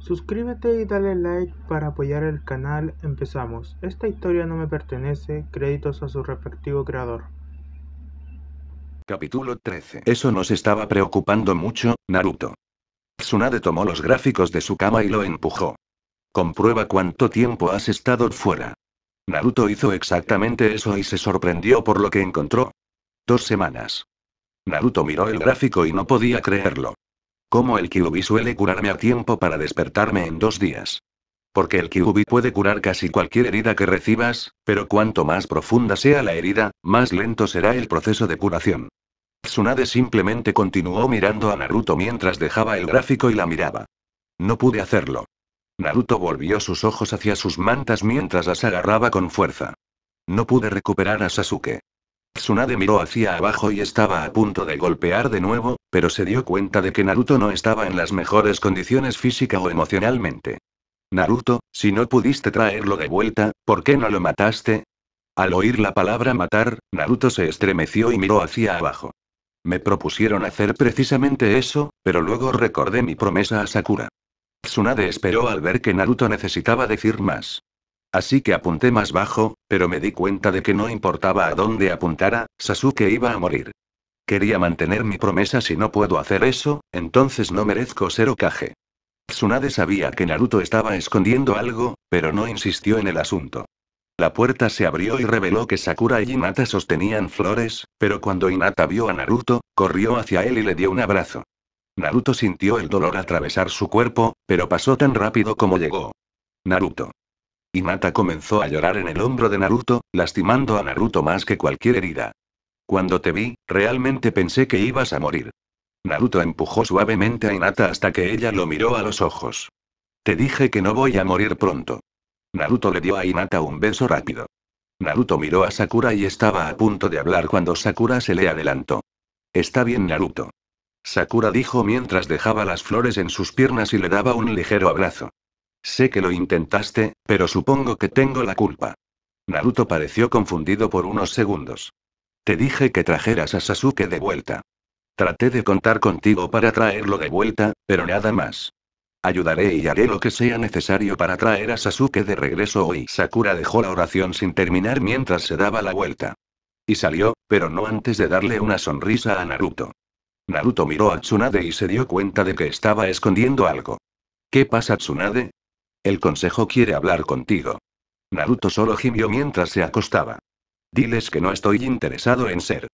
Suscríbete y dale like para apoyar el canal. Empezamos. Esta historia no me pertenece. Créditos a su respectivo creador. Capítulo 13. Eso nos estaba preocupando mucho, Naruto. Tsunade tomó los gráficos de su cama y lo empujó. Comprueba cuánto tiempo has estado fuera. Naruto hizo exactamente eso y se sorprendió por lo que encontró. Dos semanas. Naruto miró el gráfico y no podía creerlo. Como el Kyubi suele curarme a tiempo para despertarme en dos días. Porque el Kyubi puede curar casi cualquier herida que recibas, pero cuanto más profunda sea la herida, más lento será el proceso de curación. Tsunade simplemente continuó mirando a Naruto mientras dejaba el gráfico y la miraba. No pude hacerlo. Naruto volvió sus ojos hacia sus mantas mientras las agarraba con fuerza. No pude recuperar a Sasuke. Tsunade miró hacia abajo y estaba a punto de golpear de nuevo, pero se dio cuenta de que Naruto no estaba en las mejores condiciones física o emocionalmente. Naruto, si no pudiste traerlo de vuelta, ¿por qué no lo mataste? Al oír la palabra matar, Naruto se estremeció y miró hacia abajo. Me propusieron hacer precisamente eso, pero luego recordé mi promesa a Sakura. Tsunade esperó al ver que Naruto necesitaba decir más. Así que apunté más bajo, pero me di cuenta de que no importaba a dónde apuntara, Sasuke iba a morir. Quería mantener mi promesa si no puedo hacer eso, entonces no merezco ser Okage. Tsunade sabía que Naruto estaba escondiendo algo, pero no insistió en el asunto. La puerta se abrió y reveló que Sakura y Hinata sostenían flores, pero cuando Hinata vio a Naruto, corrió hacia él y le dio un abrazo. Naruto sintió el dolor atravesar su cuerpo, pero pasó tan rápido como llegó. Naruto. Inata comenzó a llorar en el hombro de Naruto, lastimando a Naruto más que cualquier herida. Cuando te vi, realmente pensé que ibas a morir. Naruto empujó suavemente a Inata hasta que ella lo miró a los ojos. Te dije que no voy a morir pronto. Naruto le dio a Inata un beso rápido. Naruto miró a Sakura y estaba a punto de hablar cuando Sakura se le adelantó. Está bien Naruto. Sakura dijo mientras dejaba las flores en sus piernas y le daba un ligero abrazo. Sé que lo intentaste, pero supongo que tengo la culpa. Naruto pareció confundido por unos segundos. Te dije que trajeras a Sasuke de vuelta. Traté de contar contigo para traerlo de vuelta, pero nada más. Ayudaré y haré lo que sea necesario para traer a Sasuke de regreso hoy. Sakura dejó la oración sin terminar mientras se daba la vuelta. Y salió, pero no antes de darle una sonrisa a Naruto. Naruto miró a Tsunade y se dio cuenta de que estaba escondiendo algo. ¿Qué pasa Tsunade? El consejo quiere hablar contigo. Naruto solo gimió mientras se acostaba. Diles que no estoy interesado en ser.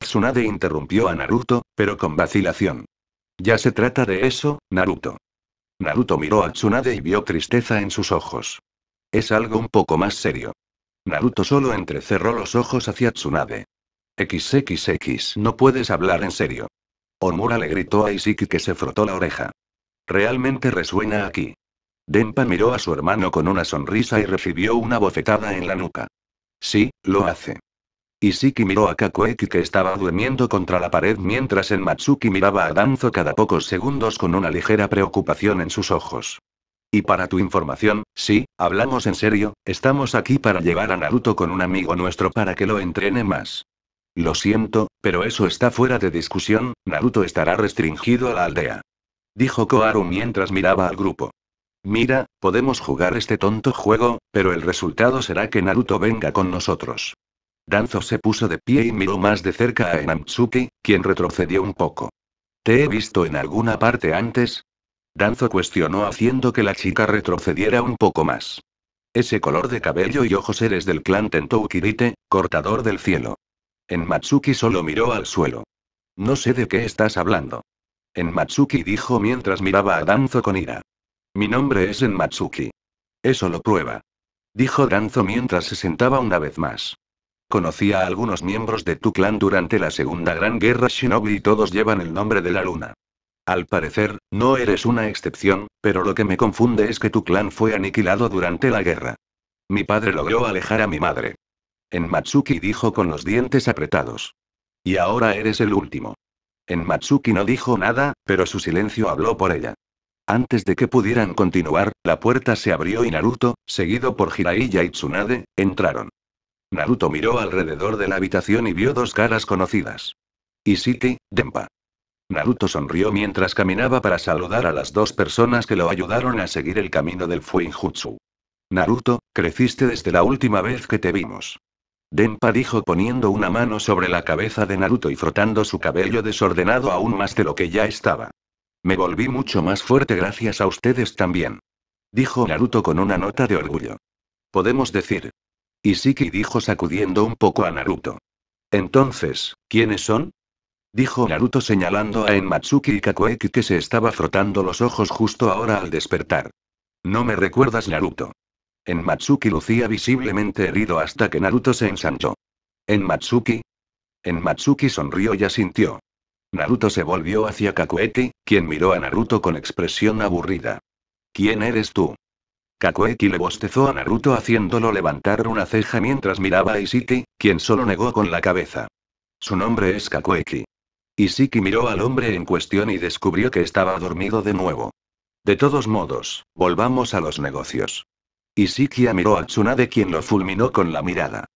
Tsunade interrumpió a Naruto, pero con vacilación. Ya se trata de eso, Naruto. Naruto miró a Tsunade y vio tristeza en sus ojos. Es algo un poco más serio. Naruto solo entrecerró los ojos hacia Tsunade. XXX, no puedes hablar en serio. Omura le gritó a Isiki que se frotó la oreja. Realmente resuena aquí. Denpa miró a su hermano con una sonrisa y recibió una bofetada en la nuca. Sí, lo hace. Isiki miró a Kakueki que estaba durmiendo contra la pared mientras en Matsuki miraba a Danzo cada pocos segundos con una ligera preocupación en sus ojos. Y para tu información, sí, hablamos en serio, estamos aquí para llevar a Naruto con un amigo nuestro para que lo entrene más. Lo siento, pero eso está fuera de discusión, Naruto estará restringido a la aldea. Dijo Koharu mientras miraba al grupo. Mira, podemos jugar este tonto juego, pero el resultado será que Naruto venga con nosotros. Danzo se puso de pie y miró más de cerca a Enamtsuki, quien retrocedió un poco. ¿Te he visto en alguna parte antes? Danzo cuestionó haciendo que la chica retrocediera un poco más. Ese color de cabello y ojos eres del clan Tentou cortador del cielo. En solo miró al suelo. No sé de qué estás hablando. En dijo mientras miraba a Danzo con ira. Mi nombre es Enmatsuki. Eso lo prueba. Dijo Danzo mientras se sentaba una vez más. Conocí a algunos miembros de tu clan durante la Segunda Gran Guerra Shinobi y todos llevan el nombre de la luna. Al parecer, no eres una excepción, pero lo que me confunde es que tu clan fue aniquilado durante la guerra. Mi padre logró alejar a mi madre. Enmatsuki dijo con los dientes apretados. Y ahora eres el último. Enmatsuki no dijo nada, pero su silencio habló por ella. Antes de que pudieran continuar, la puerta se abrió y Naruto, seguido por Jiraiya y Tsunade, entraron. Naruto miró alrededor de la habitación y vio dos caras conocidas. Isiki, Denpa. Naruto sonrió mientras caminaba para saludar a las dos personas que lo ayudaron a seguir el camino del Fuinjutsu. Naruto, creciste desde la última vez que te vimos. Denpa dijo poniendo una mano sobre la cabeza de Naruto y frotando su cabello desordenado aún más de lo que ya estaba. Me volví mucho más fuerte gracias a ustedes también. Dijo Naruto con una nota de orgullo. Podemos decir. Isiki dijo sacudiendo un poco a Naruto. Entonces, ¿quiénes son? Dijo Naruto señalando a Enmatsuki y Kakueki que se estaba frotando los ojos justo ahora al despertar. No me recuerdas Naruto. Enmatsuki lucía visiblemente herido hasta que Naruto se ensanchó. Enmatsuki. Enmatsuki sonrió y asintió. Naruto se volvió hacia Kakueki, quien miró a Naruto con expresión aburrida. ¿Quién eres tú? Kakueki le bostezó a Naruto haciéndolo levantar una ceja mientras miraba a Isiki, quien solo negó con la cabeza. Su nombre es Kakueki. Isiki miró al hombre en cuestión y descubrió que estaba dormido de nuevo. De todos modos, volvamos a los negocios. Isiki miró a Tsunade quien lo fulminó con la mirada.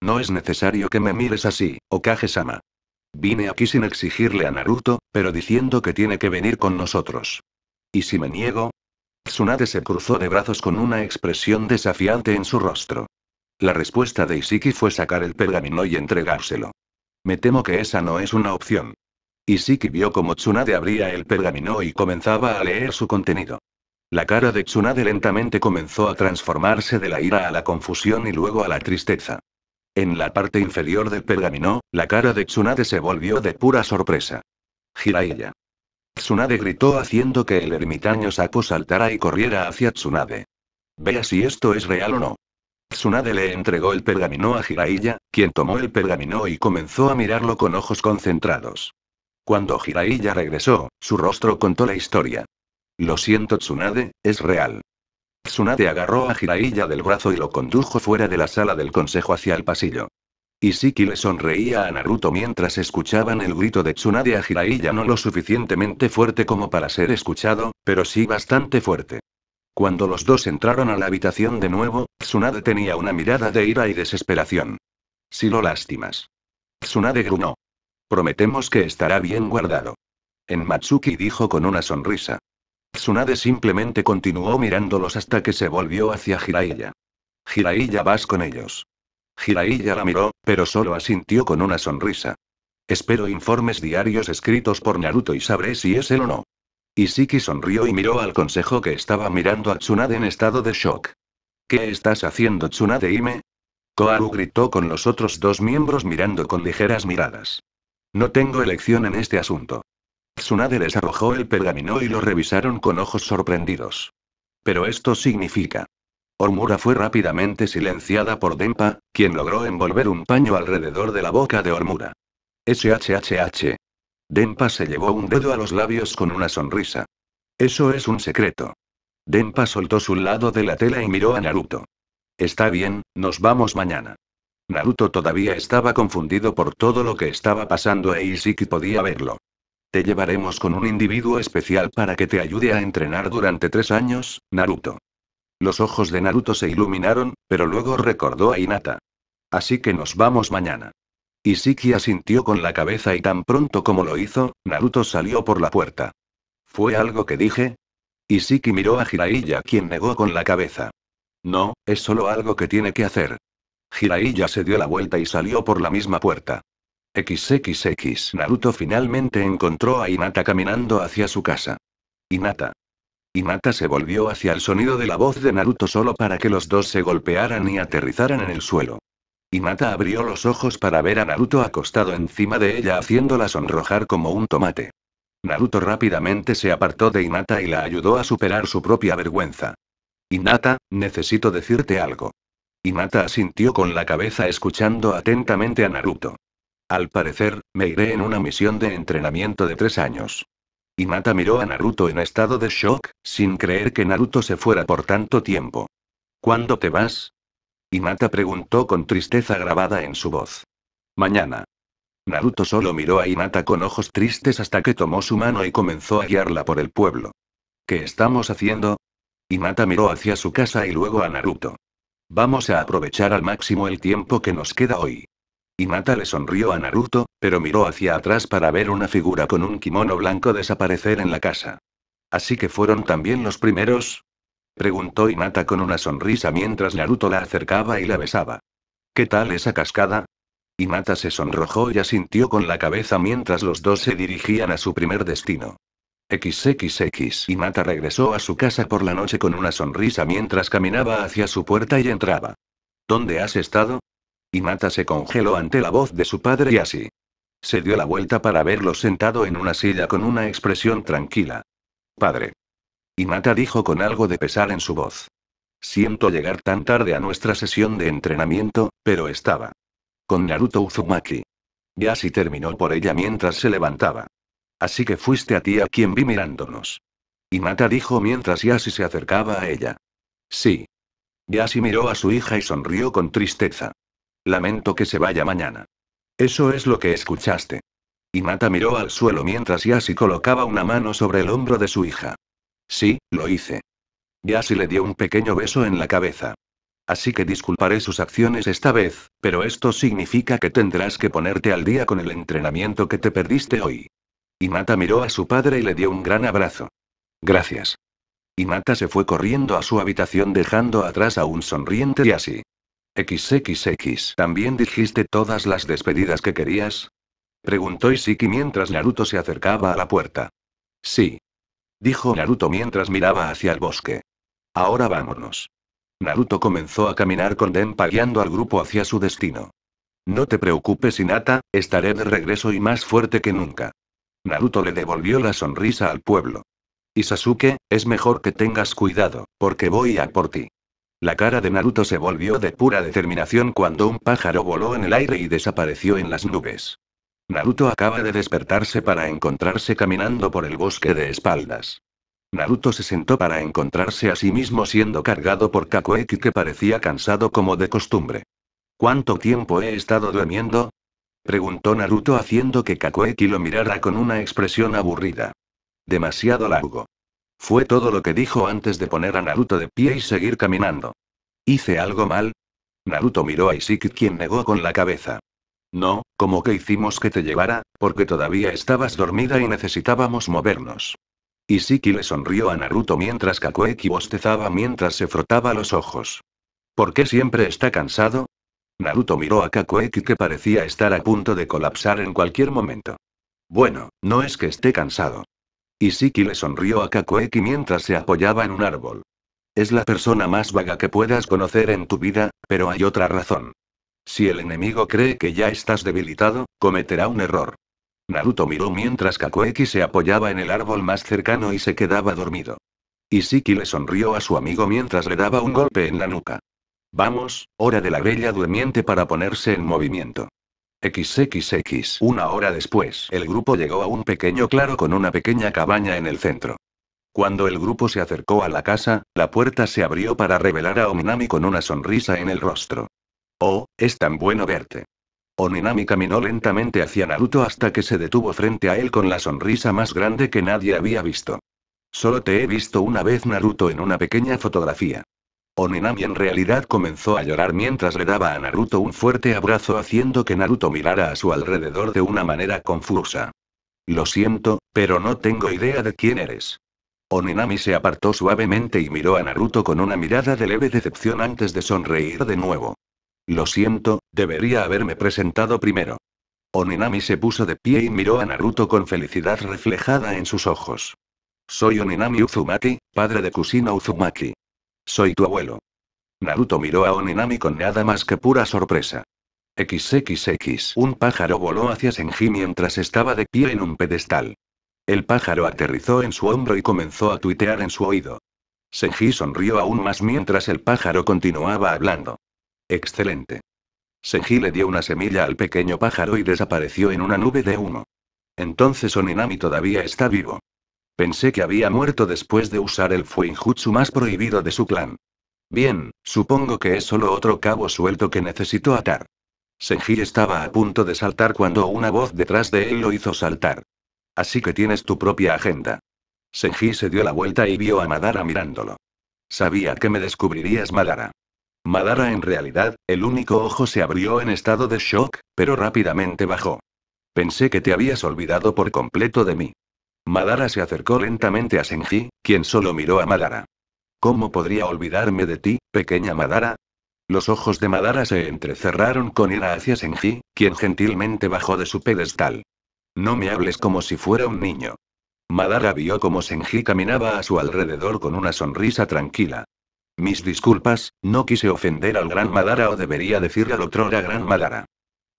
No es necesario que me mires así, Okage-sama. Vine aquí sin exigirle a Naruto, pero diciendo que tiene que venir con nosotros. ¿Y si me niego? Tsunade se cruzó de brazos con una expresión desafiante en su rostro. La respuesta de Isiki fue sacar el pergamino y entregárselo. Me temo que esa no es una opción. Isiki vio como Tsunade abría el pergamino y comenzaba a leer su contenido. La cara de Tsunade lentamente comenzó a transformarse de la ira a la confusión y luego a la tristeza. En la parte inferior del pergamino, la cara de Tsunade se volvió de pura sorpresa. Jiraiya. Tsunade gritó haciendo que el ermitaño sapo saltara y corriera hacia Tsunade. Vea si esto es real o no. Tsunade le entregó el pergamino a Jiraiya, quien tomó el pergamino y comenzó a mirarlo con ojos concentrados. Cuando Jiraiya regresó, su rostro contó la historia. Lo siento Tsunade, es real. Tsunade agarró a Jiraiya del brazo y lo condujo fuera de la sala del consejo hacia el pasillo. Isiki le sonreía a Naruto mientras escuchaban el grito de Tsunade a Jiraiya no lo suficientemente fuerte como para ser escuchado, pero sí bastante fuerte. Cuando los dos entraron a la habitación de nuevo, Tsunade tenía una mirada de ira y desesperación. Si lo lastimas. Tsunade grunó. Prometemos que estará bien guardado. En Matsuki dijo con una sonrisa. Tsunade simplemente continuó mirándolos hasta que se volvió hacia Jiraiya. Hiraiya vas con ellos. Jiraiya la miró, pero solo asintió con una sonrisa. Espero informes diarios escritos por Naruto y sabré si es él o no. Isiki sonrió y miró al consejo que estaba mirando a Tsunade en estado de shock. ¿Qué estás haciendo Tsunade Ime? Koaru gritó con los otros dos miembros mirando con ligeras miradas. No tengo elección en este asunto. Tsunade les arrojó el pergamino y lo revisaron con ojos sorprendidos. Pero esto significa. Ormura fue rápidamente silenciada por Denpa, quien logró envolver un paño alrededor de la boca de Ormura. SHHH. Denpa se llevó un dedo a los labios con una sonrisa. Eso es un secreto. Denpa soltó su lado de la tela y miró a Naruto. Está bien, nos vamos mañana. Naruto todavía estaba confundido por todo lo que estaba pasando e Isiki podía verlo. Te llevaremos con un individuo especial para que te ayude a entrenar durante tres años, Naruto. Los ojos de Naruto se iluminaron, pero luego recordó a Inata. Así que nos vamos mañana. Isiki asintió con la cabeza y tan pronto como lo hizo, Naruto salió por la puerta. ¿Fue algo que dije? Isiki miró a Jiraiya quien negó con la cabeza. No, es solo algo que tiene que hacer. Jiraiya se dio la vuelta y salió por la misma puerta. XXX Naruto finalmente encontró a Hinata caminando hacia su casa. Hinata. Hinata se volvió hacia el sonido de la voz de Naruto solo para que los dos se golpearan y aterrizaran en el suelo. Hinata abrió los ojos para ver a Naruto acostado encima de ella haciéndola sonrojar como un tomate. Naruto rápidamente se apartó de Hinata y la ayudó a superar su propia vergüenza. Hinata, necesito decirte algo. Hinata asintió con la cabeza escuchando atentamente a Naruto. Al parecer, me iré en una misión de entrenamiento de tres años. Hinata miró a Naruto en estado de shock, sin creer que Naruto se fuera por tanto tiempo. ¿Cuándo te vas? Hinata preguntó con tristeza grabada en su voz. Mañana. Naruto solo miró a Hinata con ojos tristes hasta que tomó su mano y comenzó a guiarla por el pueblo. ¿Qué estamos haciendo? Hinata miró hacia su casa y luego a Naruto. Vamos a aprovechar al máximo el tiempo que nos queda hoy. Mata le sonrió a Naruto, pero miró hacia atrás para ver una figura con un kimono blanco desaparecer en la casa. ¿Así que fueron también los primeros? Preguntó Hinata con una sonrisa mientras Naruto la acercaba y la besaba. ¿Qué tal esa cascada? Mata se sonrojó y asintió con la cabeza mientras los dos se dirigían a su primer destino. XXX Hinata regresó a su casa por la noche con una sonrisa mientras caminaba hacia su puerta y entraba. ¿Dónde has estado? Y Mata se congeló ante la voz de su padre y así. Se dio la vuelta para verlo sentado en una silla con una expresión tranquila. Padre. Y Mata dijo con algo de pesar en su voz. Siento llegar tan tarde a nuestra sesión de entrenamiento, pero estaba. Con Naruto Uzumaki. Yashi terminó por ella mientras se levantaba. Así que fuiste a ti a quien vi mirándonos. Y Mata dijo mientras Yashi se acercaba a ella. Sí. Yashi miró a su hija y sonrió con tristeza. Lamento que se vaya mañana. Eso es lo que escuchaste. Mata miró al suelo mientras Yasi colocaba una mano sobre el hombro de su hija. Sí, lo hice. Yasi le dio un pequeño beso en la cabeza. Así que disculparé sus acciones esta vez, pero esto significa que tendrás que ponerte al día con el entrenamiento que te perdiste hoy. Mata miró a su padre y le dio un gran abrazo. Gracias. Mata se fue corriendo a su habitación dejando atrás a un sonriente Yasi. XXX. ¿También dijiste todas las despedidas que querías? Preguntó Isiki mientras Naruto se acercaba a la puerta. Sí. Dijo Naruto mientras miraba hacia el bosque. Ahora vámonos. Naruto comenzó a caminar con Denpa guiando al grupo hacia su destino. No te preocupes Hinata, estaré de regreso y más fuerte que nunca. Naruto le devolvió la sonrisa al pueblo. Y Sasuke, es mejor que tengas cuidado, porque voy a por ti. La cara de Naruto se volvió de pura determinación cuando un pájaro voló en el aire y desapareció en las nubes. Naruto acaba de despertarse para encontrarse caminando por el bosque de espaldas. Naruto se sentó para encontrarse a sí mismo siendo cargado por Kakueki que parecía cansado como de costumbre. ¿Cuánto tiempo he estado durmiendo? preguntó Naruto haciendo que Kakueki lo mirara con una expresión aburrida. Demasiado largo. Fue todo lo que dijo antes de poner a Naruto de pie y seguir caminando. ¿Hice algo mal? Naruto miró a Isiki quien negó con la cabeza. No, como que hicimos que te llevara, porque todavía estabas dormida y necesitábamos movernos. Isiki le sonrió a Naruto mientras Kakueki bostezaba mientras se frotaba los ojos. ¿Por qué siempre está cansado? Naruto miró a Kakueki que parecía estar a punto de colapsar en cualquier momento. Bueno, no es que esté cansado, Isiki le sonrió a Kakueki mientras se apoyaba en un árbol. Es la persona más vaga que puedas conocer en tu vida, pero hay otra razón. Si el enemigo cree que ya estás debilitado, cometerá un error. Naruto miró mientras Kakueki se apoyaba en el árbol más cercano y se quedaba dormido. Isiki le sonrió a su amigo mientras le daba un golpe en la nuca. Vamos, hora de la bella durmiente para ponerse en movimiento. XXX. Una hora después, el grupo llegó a un pequeño claro con una pequeña cabaña en el centro. Cuando el grupo se acercó a la casa, la puerta se abrió para revelar a Ominami con una sonrisa en el rostro. Oh, es tan bueno verte. Oninami caminó lentamente hacia Naruto hasta que se detuvo frente a él con la sonrisa más grande que nadie había visto. Solo te he visto una vez Naruto en una pequeña fotografía. Oninami en realidad comenzó a llorar mientras le daba a Naruto un fuerte abrazo haciendo que Naruto mirara a su alrededor de una manera confusa. Lo siento, pero no tengo idea de quién eres. Oninami se apartó suavemente y miró a Naruto con una mirada de leve decepción antes de sonreír de nuevo. Lo siento, debería haberme presentado primero. Oninami se puso de pie y miró a Naruto con felicidad reflejada en sus ojos. Soy Oninami Uzumaki, padre de Kusina Uzumaki. Soy tu abuelo. Naruto miró a Oninami con nada más que pura sorpresa. XXX. Un pájaro voló hacia Senji mientras estaba de pie en un pedestal. El pájaro aterrizó en su hombro y comenzó a tuitear en su oído. Senji sonrió aún más mientras el pájaro continuaba hablando. Excelente. Senji le dio una semilla al pequeño pájaro y desapareció en una nube de humo. Entonces Oninami todavía está vivo. Pensé que había muerto después de usar el Fuinjutsu más prohibido de su clan. Bien, supongo que es solo otro cabo suelto que necesito atar. Senji estaba a punto de saltar cuando una voz detrás de él lo hizo saltar. Así que tienes tu propia agenda. Senji se dio la vuelta y vio a Madara mirándolo. Sabía que me descubrirías, Madara. Madara en realidad, el único ojo se abrió en estado de shock, pero rápidamente bajó. Pensé que te habías olvidado por completo de mí. Madara se acercó lentamente a Senji, quien solo miró a Madara. ¿Cómo podría olvidarme de ti, pequeña Madara? Los ojos de Madara se entrecerraron con ira hacia Senji, quien gentilmente bajó de su pedestal. No me hables como si fuera un niño. Madara vio como Senji caminaba a su alrededor con una sonrisa tranquila. Mis disculpas, no quise ofender al gran Madara o debería decir al otro gran Madara.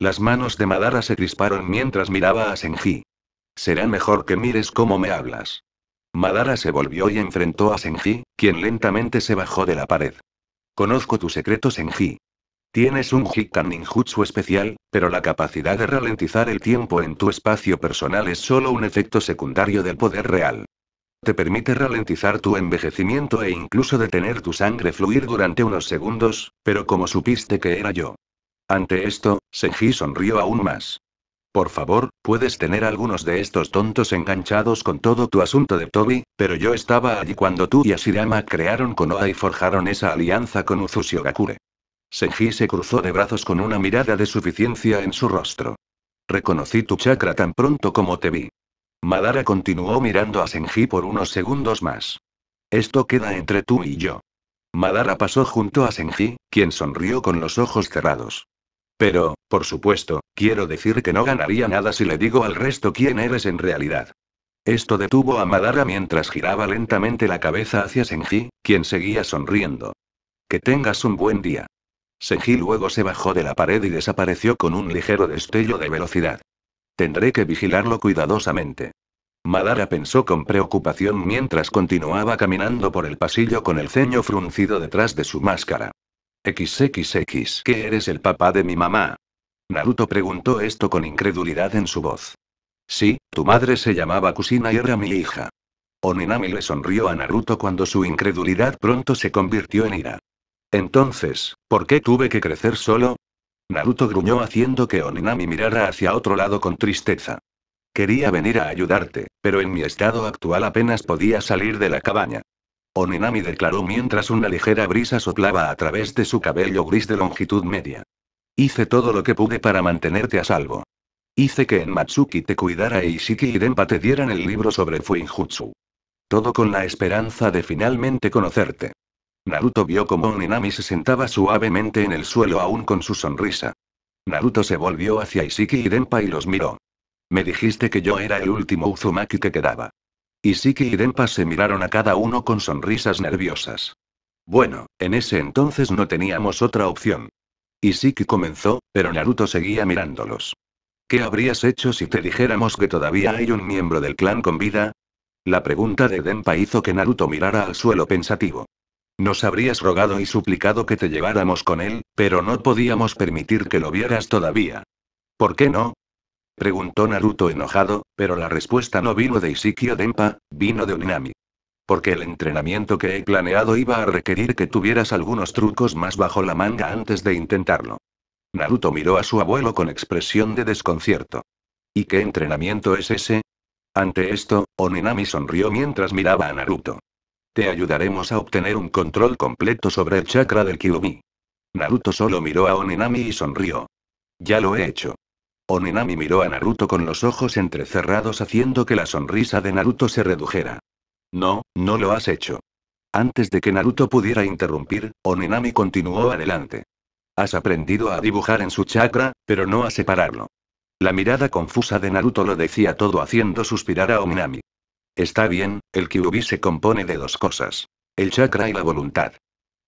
Las manos de Madara se crisparon mientras miraba a Senji. Será mejor que mires cómo me hablas. Madara se volvió y enfrentó a Senji, quien lentamente se bajó de la pared. Conozco tu secreto, Senji. Tienes un Hikkan Ninjutsu especial, pero la capacidad de ralentizar el tiempo en tu espacio personal es solo un efecto secundario del poder real. Te permite ralentizar tu envejecimiento e incluso detener tu sangre fluir durante unos segundos, pero como supiste que era yo. Ante esto, Senji sonrió aún más. Por favor, puedes tener algunos de estos tontos enganchados con todo tu asunto de Toby, pero yo estaba allí cuando tú y Asirama crearon Konoha y forjaron esa alianza con Uzushiogakure. Gakure. Senji se cruzó de brazos con una mirada de suficiencia en su rostro. Reconocí tu chakra tan pronto como te vi. Madara continuó mirando a Senji por unos segundos más. Esto queda entre tú y yo. Madara pasó junto a Senji, quien sonrió con los ojos cerrados. Pero, por supuesto, quiero decir que no ganaría nada si le digo al resto quién eres en realidad. Esto detuvo a Madara mientras giraba lentamente la cabeza hacia Senji, quien seguía sonriendo. Que tengas un buen día. Senji luego se bajó de la pared y desapareció con un ligero destello de velocidad. Tendré que vigilarlo cuidadosamente. Madara pensó con preocupación mientras continuaba caminando por el pasillo con el ceño fruncido detrás de su máscara. XXX, ¿qué eres el papá de mi mamá? Naruto preguntó esto con incredulidad en su voz. Sí, tu madre se llamaba Kusina y era mi hija. Oninami le sonrió a Naruto cuando su incredulidad pronto se convirtió en ira. Entonces, ¿por qué tuve que crecer solo? Naruto gruñó haciendo que Oninami mirara hacia otro lado con tristeza. Quería venir a ayudarte, pero en mi estado actual apenas podía salir de la cabaña. Oninami declaró mientras una ligera brisa soplaba a través de su cabello gris de longitud media. Hice todo lo que pude para mantenerte a salvo. Hice que en Matsuki te cuidara e Ishiki y Denpa te dieran el libro sobre Fuinjutsu. Todo con la esperanza de finalmente conocerte. Naruto vio como Oninami se sentaba suavemente en el suelo aún con su sonrisa. Naruto se volvió hacia Isiki y Denpa y los miró. Me dijiste que yo era el último Uzumaki que quedaba. Y y Denpa se miraron a cada uno con sonrisas nerviosas. Bueno, en ese entonces no teníamos otra opción. Y comenzó, pero Naruto seguía mirándolos. ¿Qué habrías hecho si te dijéramos que todavía hay un miembro del clan con vida? La pregunta de Denpa hizo que Naruto mirara al suelo pensativo. Nos habrías rogado y suplicado que te lleváramos con él, pero no podíamos permitir que lo vieras todavía. ¿Por qué no? Preguntó Naruto enojado, pero la respuesta no vino de Isikio Denpa, vino de Oninami. Porque el entrenamiento que he planeado iba a requerir que tuvieras algunos trucos más bajo la manga antes de intentarlo. Naruto miró a su abuelo con expresión de desconcierto. ¿Y qué entrenamiento es ese? Ante esto, Oninami sonrió mientras miraba a Naruto. Te ayudaremos a obtener un control completo sobre el chakra del Kyumi. Naruto solo miró a Oninami y sonrió. Ya lo he hecho. Oninami miró a Naruto con los ojos entrecerrados haciendo que la sonrisa de Naruto se redujera. No, no lo has hecho. Antes de que Naruto pudiera interrumpir, Oninami continuó adelante. Has aprendido a dibujar en su chakra, pero no a separarlo. La mirada confusa de Naruto lo decía todo haciendo suspirar a Oninami. Está bien, el Kyuubi se compone de dos cosas. El chakra y la voluntad.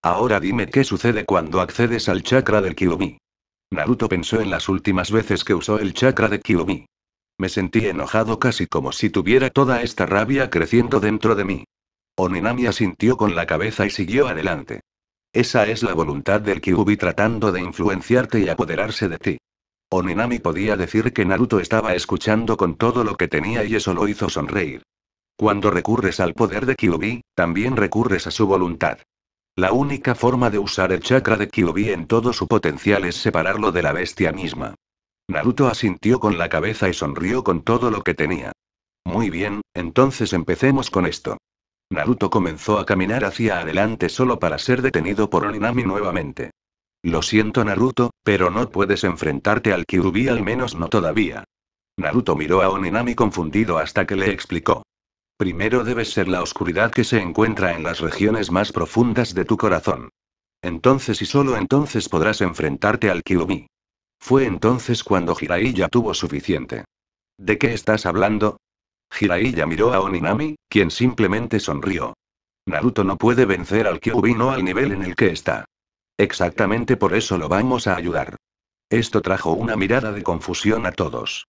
Ahora dime qué sucede cuando accedes al chakra del Kyuubi. Naruto pensó en las últimas veces que usó el chakra de Kyuubi. Me sentí enojado casi como si tuviera toda esta rabia creciendo dentro de mí. Oninami asintió con la cabeza y siguió adelante. Esa es la voluntad del Kyuubi tratando de influenciarte y apoderarse de ti. Oninami podía decir que Naruto estaba escuchando con todo lo que tenía y eso lo hizo sonreír. Cuando recurres al poder de Kyuubi, también recurres a su voluntad. La única forma de usar el chakra de Kirubi en todo su potencial es separarlo de la bestia misma. Naruto asintió con la cabeza y sonrió con todo lo que tenía. Muy bien, entonces empecemos con esto. Naruto comenzó a caminar hacia adelante solo para ser detenido por Oninami nuevamente. Lo siento Naruto, pero no puedes enfrentarte al Kirubi al menos no todavía. Naruto miró a Oninami confundido hasta que le explicó. Primero debe ser la oscuridad que se encuentra en las regiones más profundas de tu corazón. Entonces y solo entonces podrás enfrentarte al Kyubi. Fue entonces cuando ya tuvo suficiente. ¿De qué estás hablando? Hiraiya miró a Oninami, quien simplemente sonrió. Naruto no puede vencer al Kyubi no al nivel en el que está. Exactamente por eso lo vamos a ayudar. Esto trajo una mirada de confusión a todos.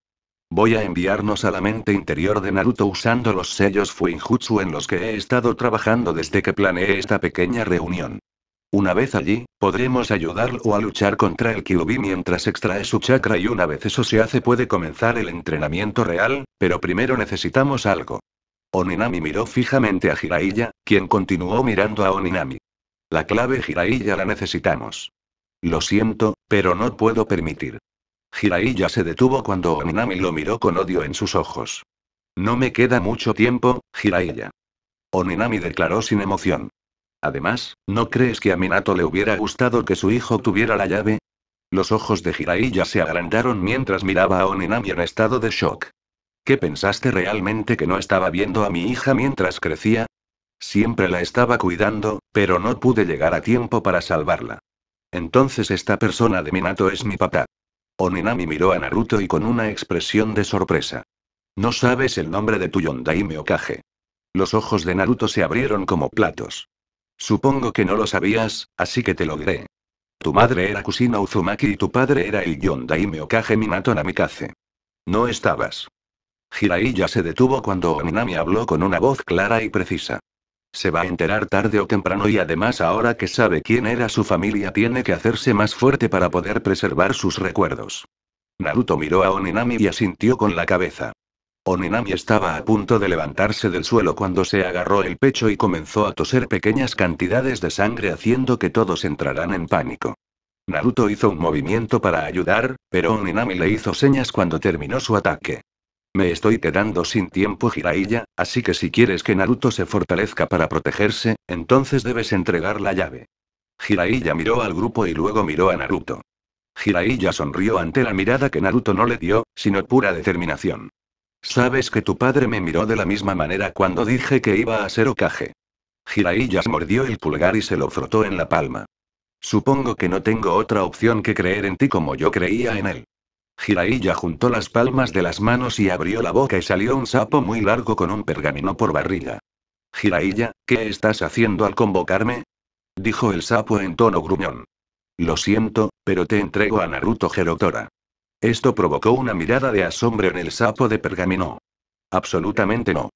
Voy a enviarnos a la mente interior de Naruto usando los sellos Fuinjutsu en los que he estado trabajando desde que planeé esta pequeña reunión. Una vez allí, podremos ayudarlo a luchar contra el Kyubi mientras extrae su chakra y una vez eso se hace puede comenzar el entrenamiento real, pero primero necesitamos algo. Oninami miró fijamente a Jiraiya, quien continuó mirando a Oninami. La clave Jiraiya la necesitamos. Lo siento, pero no puedo permitir. Hiraiya se detuvo cuando Oninami lo miró con odio en sus ojos. No me queda mucho tiempo, Jiraiya. Oninami declaró sin emoción. Además, ¿no crees que a Minato le hubiera gustado que su hijo tuviera la llave? Los ojos de Hiraiya se agrandaron mientras miraba a Oninami en estado de shock. ¿Qué pensaste realmente que no estaba viendo a mi hija mientras crecía? Siempre la estaba cuidando, pero no pude llegar a tiempo para salvarla. Entonces esta persona de Minato es mi papá. Oninami miró a Naruto y con una expresión de sorpresa. No sabes el nombre de tu Yondaime Okage. Los ojos de Naruto se abrieron como platos. Supongo que no lo sabías, así que te logré. Tu madre era Kusina Uzumaki y tu padre era el Yondaime Okage Minato Namikaze. No estabas. Jiraiya se detuvo cuando Oninami habló con una voz clara y precisa. Se va a enterar tarde o temprano y además ahora que sabe quién era su familia tiene que hacerse más fuerte para poder preservar sus recuerdos. Naruto miró a Oninami y asintió con la cabeza. Oninami estaba a punto de levantarse del suelo cuando se agarró el pecho y comenzó a toser pequeñas cantidades de sangre haciendo que todos entraran en pánico. Naruto hizo un movimiento para ayudar, pero Oninami le hizo señas cuando terminó su ataque. Me estoy quedando sin tiempo Jiraiya, así que si quieres que Naruto se fortalezca para protegerse, entonces debes entregar la llave. Jiraiya miró al grupo y luego miró a Naruto. Jiraiya sonrió ante la mirada que Naruto no le dio, sino pura determinación. Sabes que tu padre me miró de la misma manera cuando dije que iba a ser Okage. Jiraiya mordió el pulgar y se lo frotó en la palma. Supongo que no tengo otra opción que creer en ti como yo creía en él. Jiraiya juntó las palmas de las manos y abrió la boca y salió un sapo muy largo con un pergamino por barriga. Jiraiya, ¿qué estás haciendo al convocarme? Dijo el sapo en tono gruñón. Lo siento, pero te entrego a Naruto Gerotora. Esto provocó una mirada de asombro en el sapo de pergamino. Absolutamente no.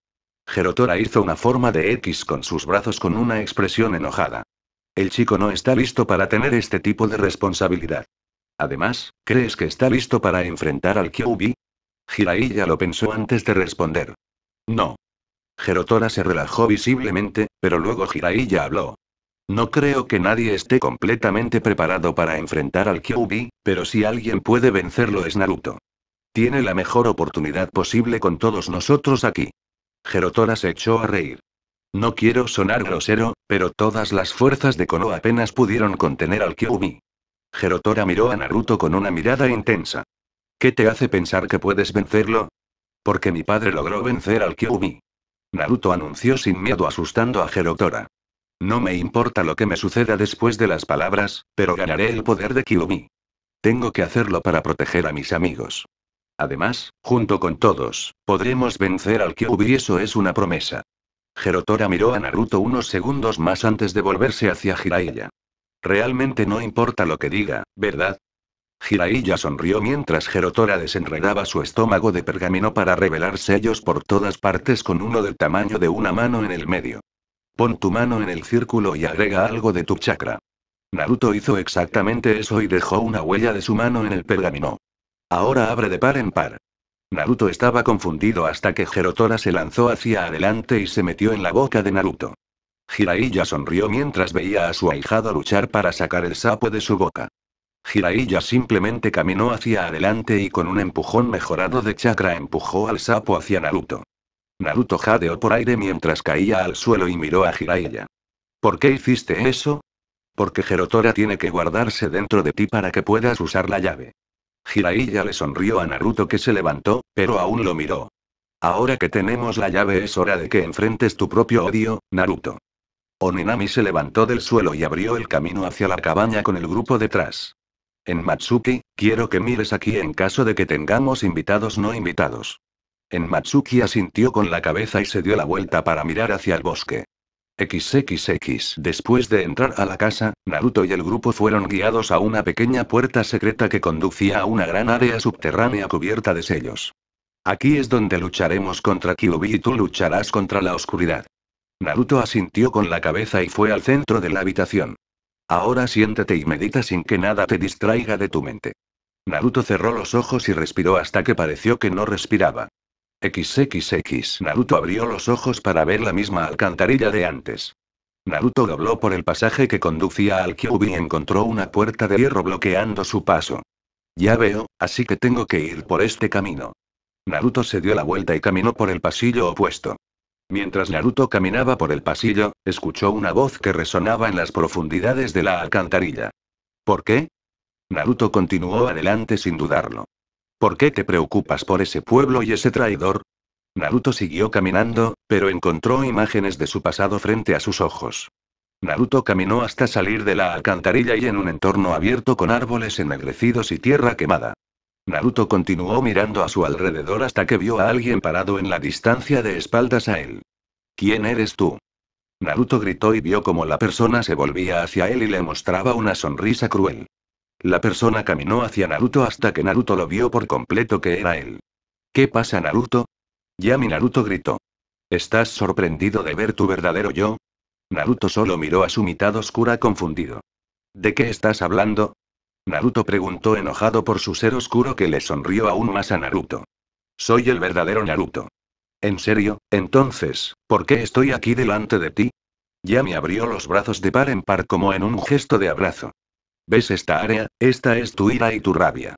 Gerotora hizo una forma de X con sus brazos con una expresión enojada. El chico no está listo para tener este tipo de responsabilidad. Además, ¿crees que está listo para enfrentar al Kyubi? Jiraiya lo pensó antes de responder. No. Gerotora se relajó visiblemente, pero luego Jiraiya habló. No creo que nadie esté completamente preparado para enfrentar al Kyubi, pero si alguien puede vencerlo es Naruto. Tiene la mejor oportunidad posible con todos nosotros aquí. Gerotora se echó a reír. No quiero sonar grosero, pero todas las fuerzas de Konoha apenas pudieron contener al Kyubi. Gerotora miró a Naruto con una mirada intensa. ¿Qué te hace pensar que puedes vencerlo? Porque mi padre logró vencer al Kyuubi. Naruto anunció sin miedo asustando a Gerotora. No me importa lo que me suceda después de las palabras, pero ganaré el poder de Kyuubi. Tengo que hacerlo para proteger a mis amigos. Además, junto con todos, podremos vencer al Kyubi y eso es una promesa. Gerotora miró a Naruto unos segundos más antes de volverse hacia Jiraiya. Realmente no importa lo que diga, ¿verdad? Jiraiya sonrió mientras Gerotora desenredaba su estómago de pergamino para revelar sellos por todas partes con uno del tamaño de una mano en el medio. Pon tu mano en el círculo y agrega algo de tu chakra. Naruto hizo exactamente eso y dejó una huella de su mano en el pergamino. Ahora abre de par en par. Naruto estaba confundido hasta que Gerotora se lanzó hacia adelante y se metió en la boca de Naruto. Jiraiya sonrió mientras veía a su ahijado luchar para sacar el sapo de su boca. Jiraiya simplemente caminó hacia adelante y con un empujón mejorado de chakra empujó al sapo hacia Naruto. Naruto jadeó por aire mientras caía al suelo y miró a Jiraiya. ¿Por qué hiciste eso? Porque Gerotora tiene que guardarse dentro de ti para que puedas usar la llave. Jiraiya le sonrió a Naruto que se levantó, pero aún lo miró. Ahora que tenemos la llave es hora de que enfrentes tu propio odio, Naruto. Oninami se levantó del suelo y abrió el camino hacia la cabaña con el grupo detrás. En Matsuki, quiero que mires aquí en caso de que tengamos invitados no invitados. En Matsuki asintió con la cabeza y se dio la vuelta para mirar hacia el bosque. XXX Después de entrar a la casa, Naruto y el grupo fueron guiados a una pequeña puerta secreta que conducía a una gran área subterránea cubierta de sellos. Aquí es donde lucharemos contra Kyubi y tú lucharás contra la oscuridad. Naruto asintió con la cabeza y fue al centro de la habitación. Ahora siéntate y medita sin que nada te distraiga de tu mente. Naruto cerró los ojos y respiró hasta que pareció que no respiraba. XXX Naruto abrió los ojos para ver la misma alcantarilla de antes. Naruto dobló por el pasaje que conducía al Kyubi y encontró una puerta de hierro bloqueando su paso. Ya veo, así que tengo que ir por este camino. Naruto se dio la vuelta y caminó por el pasillo opuesto. Mientras Naruto caminaba por el pasillo, escuchó una voz que resonaba en las profundidades de la alcantarilla. ¿Por qué? Naruto continuó adelante sin dudarlo. ¿Por qué te preocupas por ese pueblo y ese traidor? Naruto siguió caminando, pero encontró imágenes de su pasado frente a sus ojos. Naruto caminó hasta salir de la alcantarilla y en un entorno abierto con árboles ennegrecidos y tierra quemada. Naruto continuó mirando a su alrededor hasta que vio a alguien parado en la distancia de espaldas a él. ¿Quién eres tú? Naruto gritó y vio como la persona se volvía hacia él y le mostraba una sonrisa cruel. La persona caminó hacia Naruto hasta que Naruto lo vio por completo que era él. ¿Qué pasa Naruto? Yami Naruto gritó. ¿Estás sorprendido de ver tu verdadero yo? Naruto solo miró a su mitad oscura confundido. ¿De qué estás hablando? Naruto preguntó enojado por su ser oscuro que le sonrió aún más a Naruto. Soy el verdadero Naruto. ¿En serio? Entonces, ¿por qué estoy aquí delante de ti? Yami abrió los brazos de par en par como en un gesto de abrazo. ¿Ves esta área? Esta es tu ira y tu rabia.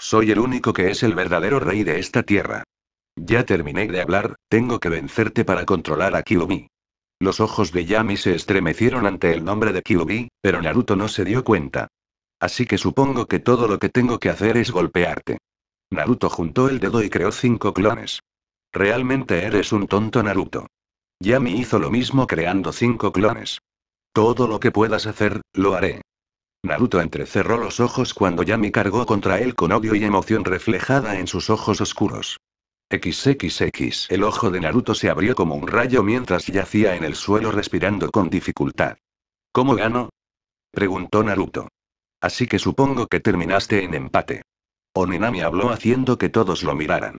Soy el único que es el verdadero rey de esta tierra. Ya terminé de hablar, tengo que vencerte para controlar a Kiubi. Los ojos de Yami se estremecieron ante el nombre de Kyubi, pero Naruto no se dio cuenta. Así que supongo que todo lo que tengo que hacer es golpearte. Naruto juntó el dedo y creó cinco clones. Realmente eres un tonto Naruto. Yami hizo lo mismo creando cinco clones. Todo lo que puedas hacer, lo haré. Naruto entrecerró los ojos cuando Yami cargó contra él con odio y emoción reflejada en sus ojos oscuros. XXX. El ojo de Naruto se abrió como un rayo mientras yacía en el suelo respirando con dificultad. ¿Cómo gano? preguntó Naruto. Así que supongo que terminaste en empate. Oninami habló haciendo que todos lo miraran.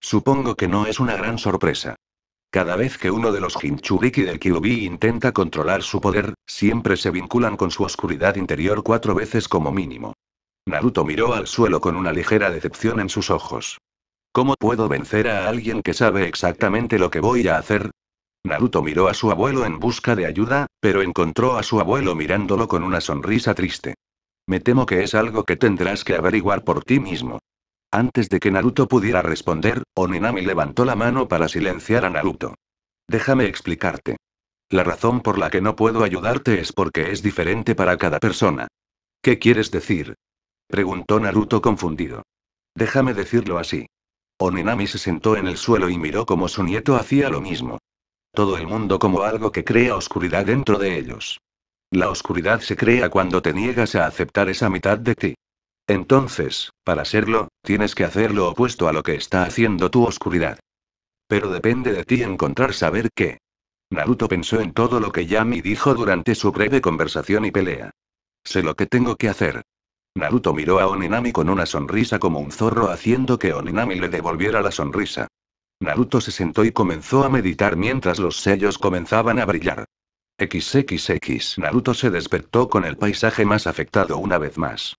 Supongo que no es una gran sorpresa. Cada vez que uno de los Hinchuriki del Kyubi intenta controlar su poder, siempre se vinculan con su oscuridad interior cuatro veces como mínimo. Naruto miró al suelo con una ligera decepción en sus ojos. ¿Cómo puedo vencer a alguien que sabe exactamente lo que voy a hacer? Naruto miró a su abuelo en busca de ayuda, pero encontró a su abuelo mirándolo con una sonrisa triste. Me temo que es algo que tendrás que averiguar por ti mismo. Antes de que Naruto pudiera responder, Oninami levantó la mano para silenciar a Naruto. Déjame explicarte. La razón por la que no puedo ayudarte es porque es diferente para cada persona. ¿Qué quieres decir? Preguntó Naruto confundido. Déjame decirlo así. Oninami se sentó en el suelo y miró como su nieto hacía lo mismo. Todo el mundo como algo que crea oscuridad dentro de ellos. La oscuridad se crea cuando te niegas a aceptar esa mitad de ti. Entonces, para serlo, tienes que hacer lo opuesto a lo que está haciendo tu oscuridad. Pero depende de ti encontrar saber qué. Naruto pensó en todo lo que Yami dijo durante su breve conversación y pelea. Sé lo que tengo que hacer. Naruto miró a Oninami con una sonrisa como un zorro haciendo que Oninami le devolviera la sonrisa. Naruto se sentó y comenzó a meditar mientras los sellos comenzaban a brillar. XXX Naruto se despertó con el paisaje más afectado una vez más.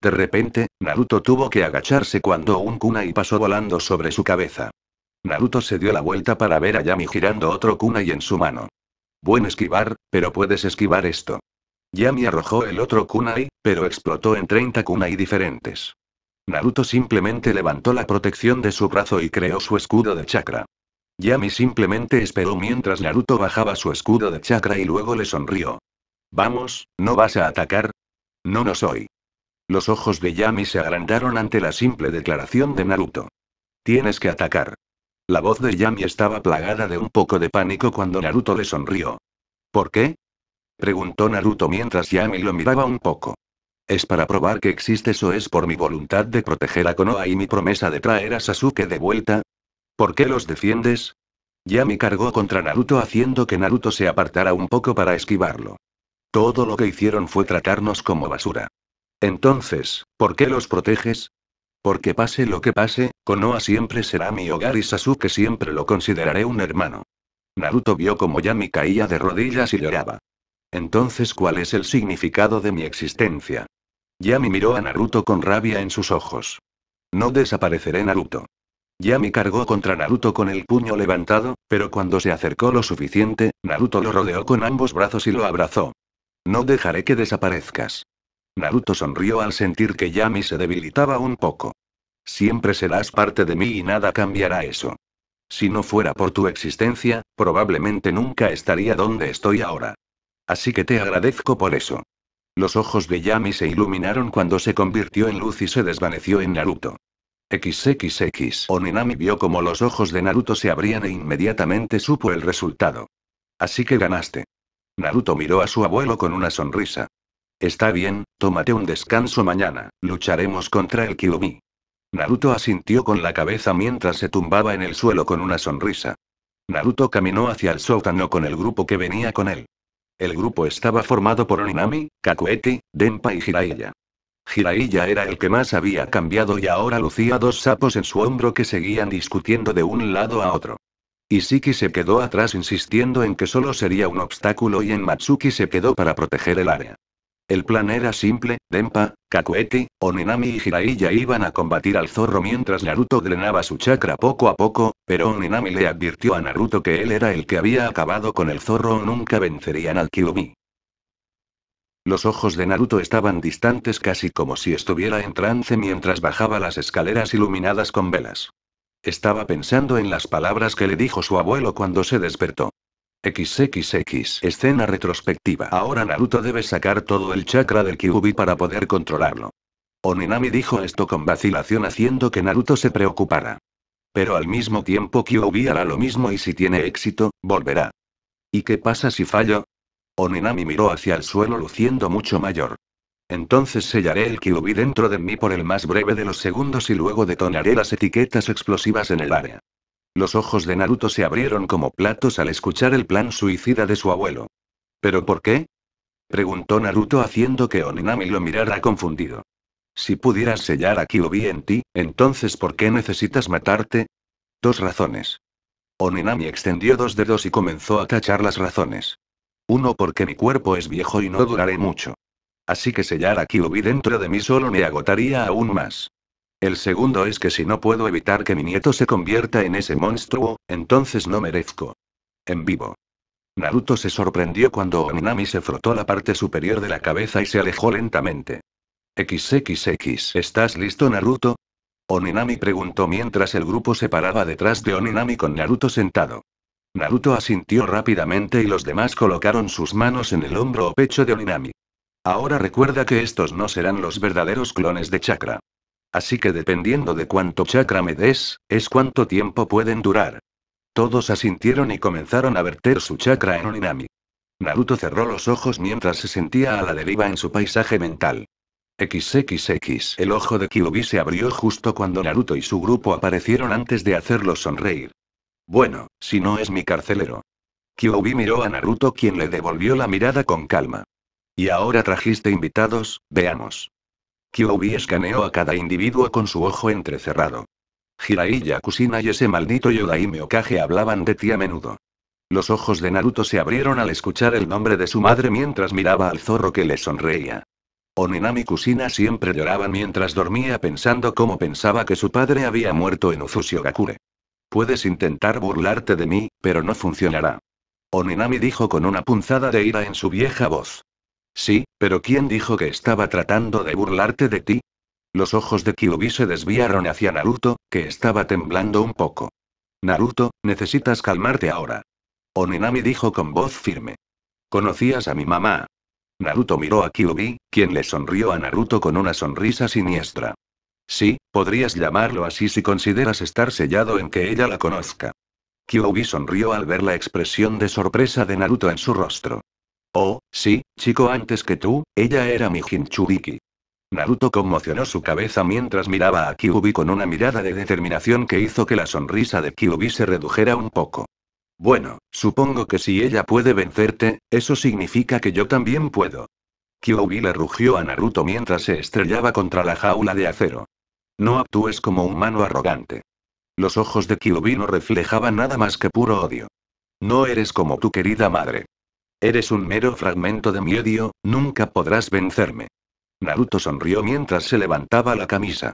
De repente, Naruto tuvo que agacharse cuando un kunai pasó volando sobre su cabeza. Naruto se dio la vuelta para ver a Yami girando otro kunai en su mano. Buen esquivar, pero puedes esquivar esto. Yami arrojó el otro kunai, pero explotó en 30 kunai diferentes. Naruto simplemente levantó la protección de su brazo y creó su escudo de chakra. Yami simplemente esperó mientras Naruto bajaba su escudo de chakra y luego le sonrió. Vamos, ¿no vas a atacar? No, no soy. Los ojos de Yami se agrandaron ante la simple declaración de Naruto. Tienes que atacar. La voz de Yami estaba plagada de un poco de pánico cuando Naruto le sonrió. ¿Por qué? preguntó Naruto mientras Yami lo miraba un poco. Es para probar que existes o es por mi voluntad de proteger a Konoha y mi promesa de traer a Sasuke de vuelta, ¿Por qué los defiendes? Yami cargó contra Naruto haciendo que Naruto se apartara un poco para esquivarlo. Todo lo que hicieron fue tratarnos como basura. Entonces, ¿por qué los proteges? Porque pase lo que pase, Konoha siempre será mi hogar y Sasuke siempre lo consideraré un hermano. Naruto vio como Yami caía de rodillas y lloraba. Entonces, ¿cuál es el significado de mi existencia? Yami miró a Naruto con rabia en sus ojos. No desapareceré Naruto. Yami cargó contra Naruto con el puño levantado, pero cuando se acercó lo suficiente, Naruto lo rodeó con ambos brazos y lo abrazó. No dejaré que desaparezcas. Naruto sonrió al sentir que Yami se debilitaba un poco. Siempre serás parte de mí y nada cambiará eso. Si no fuera por tu existencia, probablemente nunca estaría donde estoy ahora. Así que te agradezco por eso. Los ojos de Yami se iluminaron cuando se convirtió en luz y se desvaneció en Naruto. XXX. Oninami vio como los ojos de Naruto se abrían e inmediatamente supo el resultado. Así que ganaste. Naruto miró a su abuelo con una sonrisa. Está bien, tómate un descanso mañana, lucharemos contra el Kyubi. Naruto asintió con la cabeza mientras se tumbaba en el suelo con una sonrisa. Naruto caminó hacia el sótano con el grupo que venía con él. El grupo estaba formado por Oninami, Kakueti, Denpa y Jiraiya. Hiraiya era el que más había cambiado y ahora lucía dos sapos en su hombro que seguían discutiendo de un lado a otro. Isiki se quedó atrás insistiendo en que solo sería un obstáculo y en Matsuki se quedó para proteger el área. El plan era simple, Denpa, Kakueti, Oninami y Hiraiya iban a combatir al zorro mientras Naruto drenaba su chakra poco a poco, pero Oninami le advirtió a Naruto que él era el que había acabado con el zorro o nunca vencerían al Kyuubi. Los ojos de Naruto estaban distantes casi como si estuviera en trance mientras bajaba las escaleras iluminadas con velas. Estaba pensando en las palabras que le dijo su abuelo cuando se despertó. XXX escena retrospectiva. Ahora Naruto debe sacar todo el chakra del Kyubi para poder controlarlo. Oninami dijo esto con vacilación haciendo que Naruto se preocupara. Pero al mismo tiempo Kyubi hará lo mismo y si tiene éxito, volverá. ¿Y qué pasa si fallo? Oninami miró hacia el suelo luciendo mucho mayor. Entonces sellaré el Kyubi dentro de mí por el más breve de los segundos y luego detonaré las etiquetas explosivas en el área. Los ojos de Naruto se abrieron como platos al escuchar el plan suicida de su abuelo. ¿Pero por qué? preguntó Naruto haciendo que Oninami lo mirara confundido. Si pudieras sellar a Kyubi en ti, entonces ¿por qué necesitas matarte? Dos razones. Oninami extendió dos dedos y comenzó a tachar las razones. Uno porque mi cuerpo es viejo y no duraré mucho. Así que sellar a Kyubi dentro de mí solo me agotaría aún más. El segundo es que si no puedo evitar que mi nieto se convierta en ese monstruo, entonces no merezco. En vivo. Naruto se sorprendió cuando Oninami se frotó la parte superior de la cabeza y se alejó lentamente. XXX ¿Estás listo Naruto? Oninami preguntó mientras el grupo se paraba detrás de Oninami con Naruto sentado. Naruto asintió rápidamente y los demás colocaron sus manos en el hombro o pecho de Oninami. Ahora recuerda que estos no serán los verdaderos clones de chakra. Así que dependiendo de cuánto chakra me des, es cuánto tiempo pueden durar. Todos asintieron y comenzaron a verter su chakra en Oninami. Naruto cerró los ojos mientras se sentía a la deriva en su paisaje mental. XXX El ojo de Kyuubi se abrió justo cuando Naruto y su grupo aparecieron antes de hacerlo sonreír. Bueno, si no es mi carcelero. Kyoubi miró a Naruto quien le devolvió la mirada con calma. Y ahora trajiste invitados, veamos. Kyoubi escaneó a cada individuo con su ojo entrecerrado. Jiraiya, Kusina y ese maldito Yodaime Okage hablaban de ti a menudo. Los ojos de Naruto se abrieron al escuchar el nombre de su madre mientras miraba al zorro que le sonreía. Oninami Kusina siempre lloraba mientras dormía pensando cómo pensaba que su padre había muerto en Uzushio Gakure. Puedes intentar burlarte de mí, pero no funcionará. Oninami dijo con una punzada de ira en su vieja voz. Sí, pero ¿quién dijo que estaba tratando de burlarte de ti? Los ojos de Kyubi se desviaron hacia Naruto, que estaba temblando un poco. Naruto, necesitas calmarte ahora. Oninami dijo con voz firme. Conocías a mi mamá. Naruto miró a Kyubi, quien le sonrió a Naruto con una sonrisa siniestra. Sí, podrías llamarlo así si consideras estar sellado en que ella la conozca. Kyuubi sonrió al ver la expresión de sorpresa de Naruto en su rostro. Oh, sí, chico, antes que tú, ella era mi Hinchuriki. Naruto conmocionó su cabeza mientras miraba a Kyuubi con una mirada de determinación que hizo que la sonrisa de Kyuubi se redujera un poco. Bueno, supongo que si ella puede vencerte, eso significa que yo también puedo. Kyuubi le rugió a Naruto mientras se estrellaba contra la jaula de acero. No actúes como un humano arrogante. Los ojos de Kyuubi no reflejaban nada más que puro odio. No eres como tu querida madre. Eres un mero fragmento de mi odio, nunca podrás vencerme. Naruto sonrió mientras se levantaba la camisa.